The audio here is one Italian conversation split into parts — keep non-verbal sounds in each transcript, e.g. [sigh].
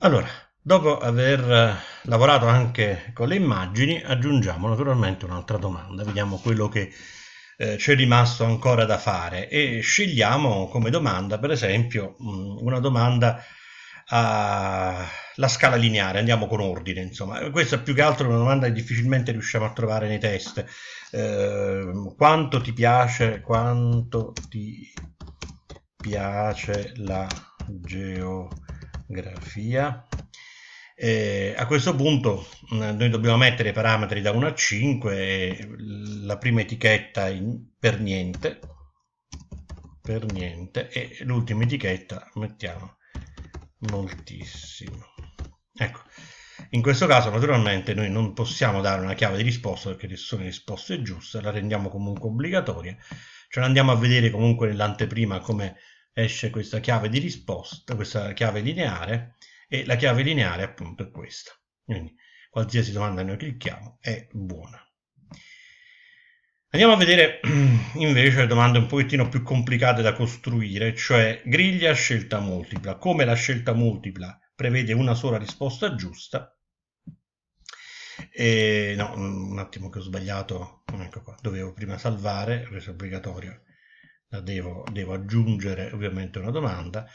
Allora, dopo aver eh, lavorato anche con le immagini, aggiungiamo naturalmente un'altra domanda, vediamo quello che eh, c'è rimasto ancora da fare e scegliamo come domanda, per esempio, mm, una domanda alla scala lineare, andiamo con ordine, insomma, questa più che altro è una domanda che difficilmente riusciamo a trovare nei test. Eh, quanto ti piace, quanto ti piace la geometria? grafia. Eh, a questo punto mm, noi dobbiamo mettere i parametri da 1 a 5, la prima etichetta in, per niente, per niente, e l'ultima etichetta mettiamo moltissimo. Ecco, in questo caso naturalmente noi non possiamo dare una chiave di risposta perché nessuna risposta è giusta, la rendiamo comunque obbligatoria, ce cioè, andiamo a vedere comunque nell'anteprima come esce questa chiave di risposta, questa chiave lineare e la chiave lineare appunto è questa. Quindi qualsiasi domanda noi clicchiamo è buona. Andiamo a vedere [clears throat] invece le domande un pochettino più complicate da costruire, cioè griglia scelta multipla. Come la scelta multipla prevede una sola risposta giusta, e, no, un attimo che ho sbagliato, ecco qua, dovevo prima salvare, ho reso obbligatorio eh, devo, devo aggiungere ovviamente una domanda.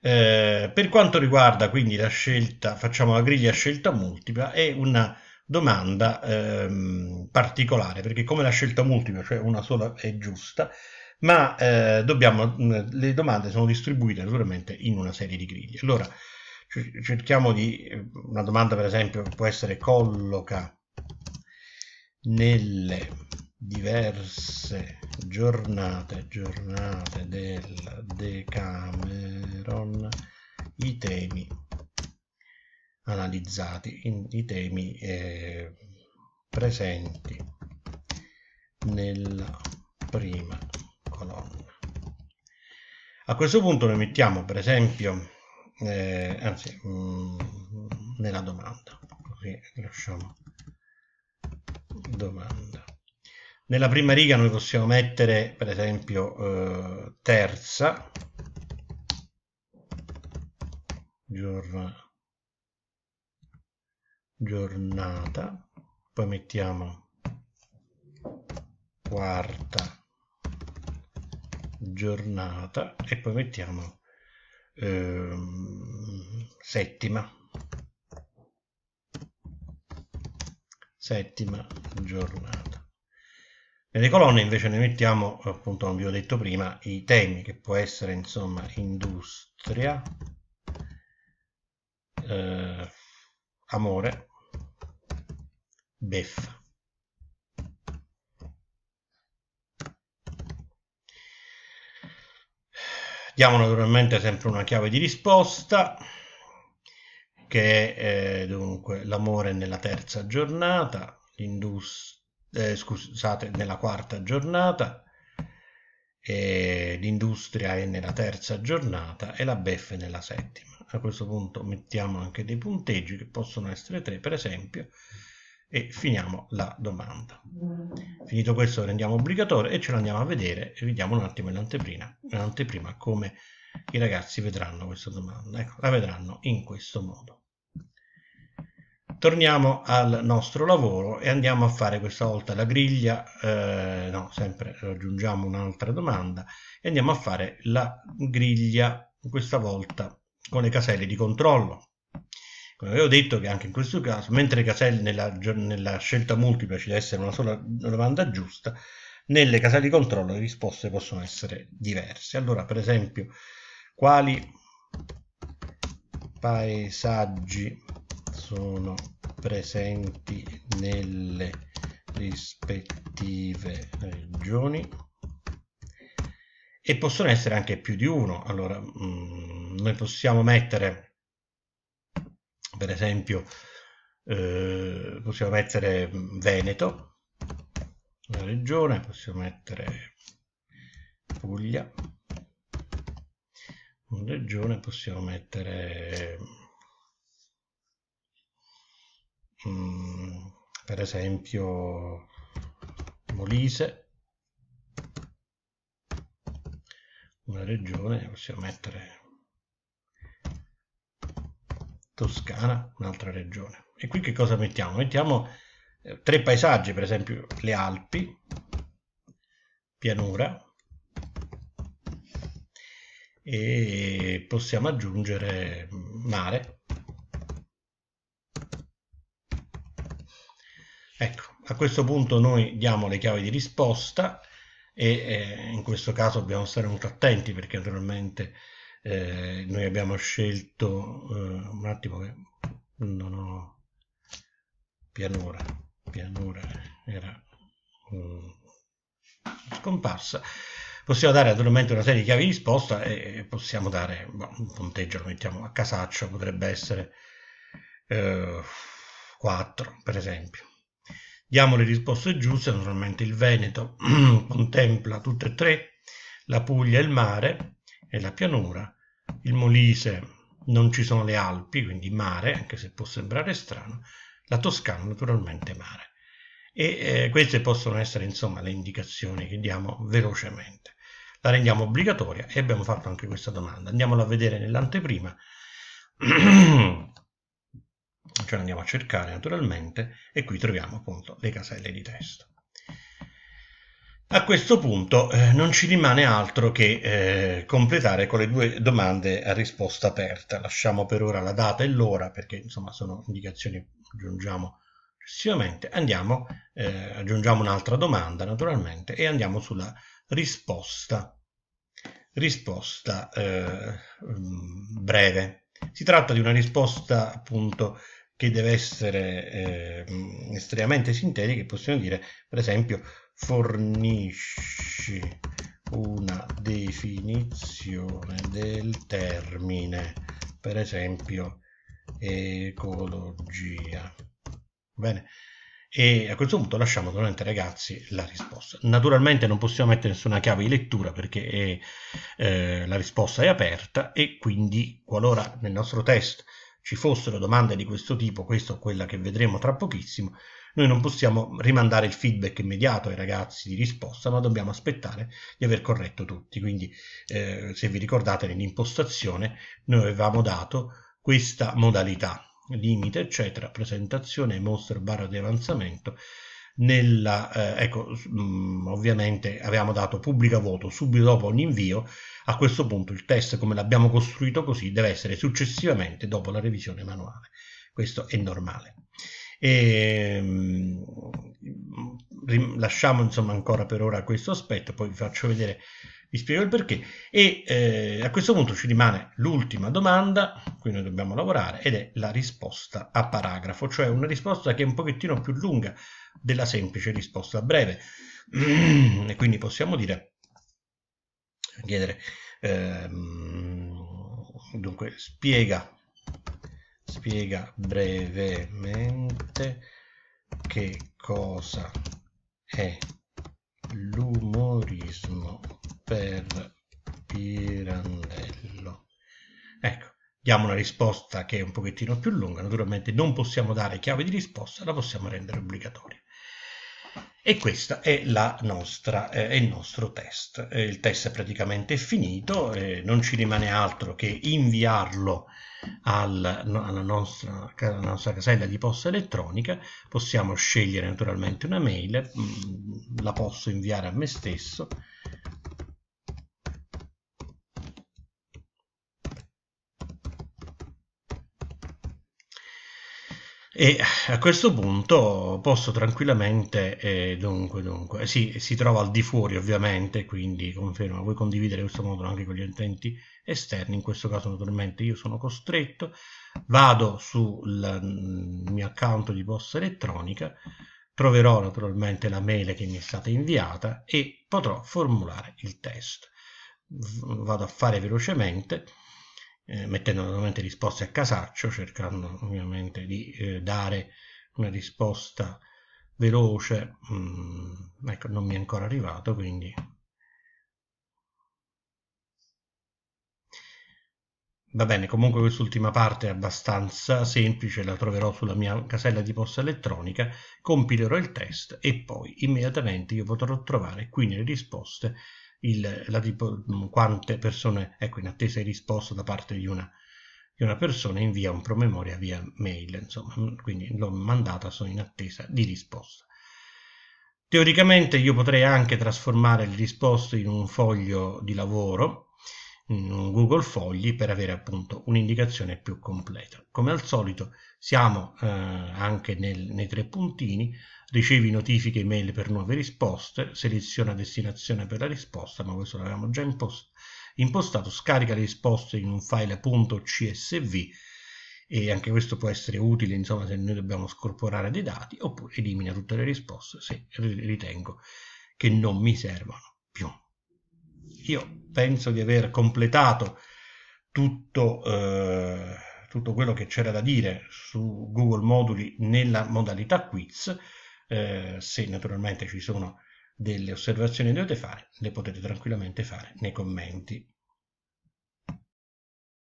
Eh, per quanto riguarda quindi la scelta, facciamo la griglia scelta multipla, è una domanda ehm, particolare, perché come la scelta multipla, cioè una sola è giusta, ma eh, dobbiamo, le domande sono distribuite naturalmente in una serie di griglie. Allora, cerchiamo di, eh, una domanda per esempio può essere colloca nelle diverse giornate, giornate del Decameron i temi analizzati, in, i temi eh, presenti nella prima colonna. A questo punto noi mettiamo per esempio, eh, anzi, mh, mm, nella domanda, così lasciamo domanda nella prima riga noi possiamo mettere per esempio eh, terza giornata, poi mettiamo quarta giornata e poi mettiamo eh, settima settima giornata nelle colonne invece ne mettiamo, appunto non vi ho detto prima, i temi, che può essere insomma industria, eh, amore, beffa. Diamo naturalmente sempre una chiave di risposta, che è eh, dunque l'amore nella terza giornata, l'industria, eh, scusate, nella quarta giornata, l'industria è nella terza giornata e la è nella settima. A questo punto mettiamo anche dei punteggi che possono essere tre per esempio e finiamo la domanda. Finito questo lo rendiamo obbligatorio e ce l'andiamo a vedere e vediamo un attimo in anteprima come i ragazzi vedranno questa domanda. Ecco, la vedranno in questo modo torniamo al nostro lavoro e andiamo a fare questa volta la griglia, eh, no, sempre aggiungiamo un'altra domanda e andiamo a fare la griglia questa volta con le caselle di controllo. Come avevo detto che anche in questo caso, mentre le caselle nella, nella scelta multipla ci deve essere una sola domanda giusta, nelle caselle di controllo le risposte possono essere diverse. Allora, per esempio, quali paesaggi sono presenti nelle rispettive regioni e possono essere anche più di uno. Allora, mh, mm, noi possiamo mettere, per esempio, eh, possiamo mettere Veneto, una regione, possiamo mettere Puglia, una regione, possiamo mettere Mm, per esempio Molise, una regione, possiamo mettere Toscana, un'altra regione. E qui che cosa mettiamo? Mettiamo eh, tre paesaggi, per esempio le Alpi, pianura, e possiamo aggiungere mare Ecco, a questo punto noi diamo le chiavi di risposta e eh, in questo caso dobbiamo stare molto attenti perché naturalmente eh, noi abbiamo scelto eh, un attimo che non ho pianura, pianura era mh, mm, scomparsa possiamo dare naturalmente una serie di chiavi di risposta e possiamo dare boh, un punteggio lo mettiamo a casaccio potrebbe essere eh, 4 per esempio Diamo le risposte giuste, naturalmente il Veneto [clears throat] contempla tutte e tre, la Puglia il mare e la pianura, il Molise non ci sono le Alpi, quindi mare, anche se può sembrare strano, la Toscana naturalmente mare. E eh, queste possono essere insomma le indicazioni che diamo velocemente. La rendiamo obbligatoria e abbiamo fatto anche questa domanda. Andiamola a vedere nell'anteprima. [clears throat] cioè andiamo a cercare naturalmente e qui troviamo appunto le caselle di testo. A questo punto eh, non ci rimane altro che eh, completare con le due domande a risposta aperta. Lasciamo per ora la data e l'ora perché insomma sono indicazioni che aggiungiamo successivamente. Andiamo, eh, aggiungiamo un'altra domanda naturalmente e andiamo sulla risposta, risposta eh, mm, breve. Si tratta di una risposta appunto che deve essere eh, estremamente sintetica e possiamo dire per esempio fornisci una definizione del termine per esempio ecologia bene e a questo punto lasciamo naturalmente ragazzi la risposta naturalmente non possiamo mettere nessuna chiave di lettura perché è, eh, la risposta è aperta e quindi qualora nel nostro test ci fossero domande di questo tipo, questa o quella che vedremo tra pochissimo, noi non possiamo rimandare il feedback immediato ai ragazzi di risposta, ma dobbiamo aspettare di aver corretto tutti. Quindi, eh, se vi ricordate, nell'impostazione noi avevamo dato questa modalità, limite, eccetera, presentazione, mostro, barra di avanzamento, nella, eh, ecco, mh, mm, ovviamente avevamo dato pubblica voto subito dopo ogni invio, a questo punto il test come l'abbiamo costruito così deve essere successivamente dopo la revisione manuale. Questo è normale. E, ehm, lasciamo insomma ancora per ora questo aspetto, poi vi faccio vedere, vi spiego il perché. E eh, a questo punto ci rimane l'ultima domanda, qui noi dobbiamo lavorare, ed è la risposta a paragrafo, cioè una risposta che è un pochettino più lunga della semplice risposta breve. [clears throat] e quindi possiamo dire, chiedere, ehm, dunque, spiega, spiega brevemente che cosa è l'umorismo per Pirandello. Ecco, diamo una risposta che è un pochettino più lunga, naturalmente non possiamo dare chiave di risposta, la possiamo rendere obbligatoria. E questo è, nostra, eh, il nostro test. Eh, il test è praticamente finito, eh, non ci rimane altro che inviarlo al, no, alla, nostra, alla, nostra, casella di posta elettronica. Possiamo scegliere naturalmente una mail, mh, mm, la posso inviare a me stesso, E a questo punto posso tranquillamente, eh, dunque, dunque, sì, si trova al di fuori ovviamente, quindi conferma, vuoi condividere questo modulo anche con gli utenti esterni, in questo caso naturalmente io sono costretto, vado sul mm, mio account di posta elettronica, troverò naturalmente la mail che mi è stata inviata e potrò formulare il test. Vado a fare velocemente eh, mettendo naturalmente risposte a casaccio, cercando ovviamente di eh, dare una risposta veloce. Mm, ecco, non mi è ancora arrivato, quindi Va bene, comunque quest'ultima parte è abbastanza semplice, la troverò sulla mia casella di posta elettronica, compilerò il test e poi immediatamente io potrò trovare qui nelle risposte il, la, mm, quante persone, ecco, in attesa di risposta da parte di una, di una persona, invia un promemoria via mail, insomma, mm, quindi l'ho mandata, sono in attesa di risposta. Teoricamente io potrei anche trasformare le risposte in un foglio di lavoro, in un Google Fogli per avere appunto un'indicazione più completa. Come al solito siamo eh, anche nel, nei tre puntini, ricevi notifiche email per nuove risposte, seleziona destinazione per la risposta, ma questo l'avevamo già impost impostato, scarica le risposte in un file .csv e anche questo può essere utile insomma se noi dobbiamo scorporare dei dati oppure elimina tutte le risposte se ritengo che non mi servano più. Io penso di aver completato tutto, eh, tutto quello che c'era da dire su Google Moduli nella modalità quiz. Eh, se naturalmente ci sono delle osservazioni che dovete fare, le potete tranquillamente fare nei commenti.